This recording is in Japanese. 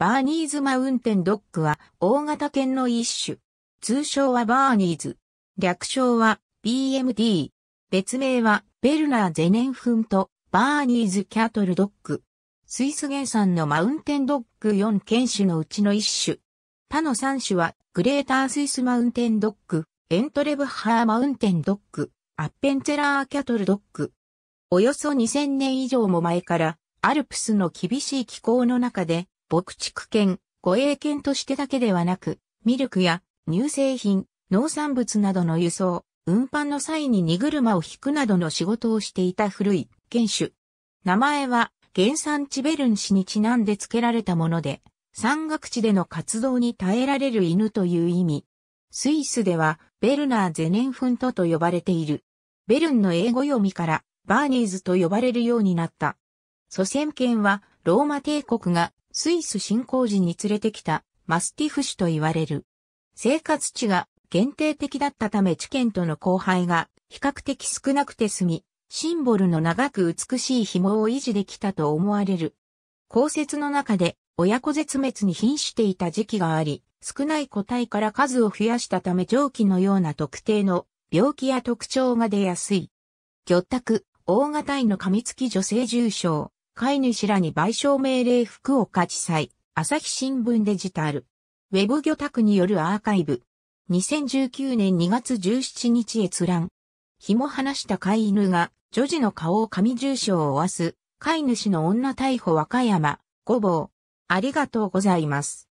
バーニーズマウンテンドッグは大型犬の一種。通称はバーニーズ。略称は BMD。別名はベルナーゼネンフンとバーニーズキャトルドッグ。スイス原産のマウンテンドッグ4犬種のうちの一種。他の3種はグレータースイスマウンテンドッグ、エントレブハーマウンテンドッグ、アッペンチェラーキャトルドッグ。およそ2000年以上も前からアルプスの厳しい気候の中で牧畜犬、護衛犬としてだけではなく、ミルクや乳製品、農産物などの輸送、運搬の際に荷車を引くなどの仕事をしていた古い犬種。名前は原産地ベルン氏にちなんで付けられたもので、山岳地での活動に耐えられる犬という意味。スイスではベルナーゼネンフントと呼ばれている。ベルンの英語読みからバーニーズと呼ばれるようになった。祖先犬はローマ帝国がスイス侵攻時に連れてきたマスティフ種と言われる。生活地が限定的だったため知見との交配が比較的少なくて済み、シンボルの長く美しい紐を維持できたと思われる。降雪の中で親子絶滅に瀕していた時期があり、少ない個体から数を増やしたため蒸気のような特定の病気や特徴が出やすい。魚卓、大型いの噛みつき女性重症、飼い主らに賠償命令福岡地裁、朝日新聞デジタル。ウェブ魚拓によるアーカイブ。2019年2月17日閲覧。紐も離した飼い犬が、女児の顔を紙重傷を負わす、飼い主の女逮捕和歌山、ごぼう。ありがとうございます。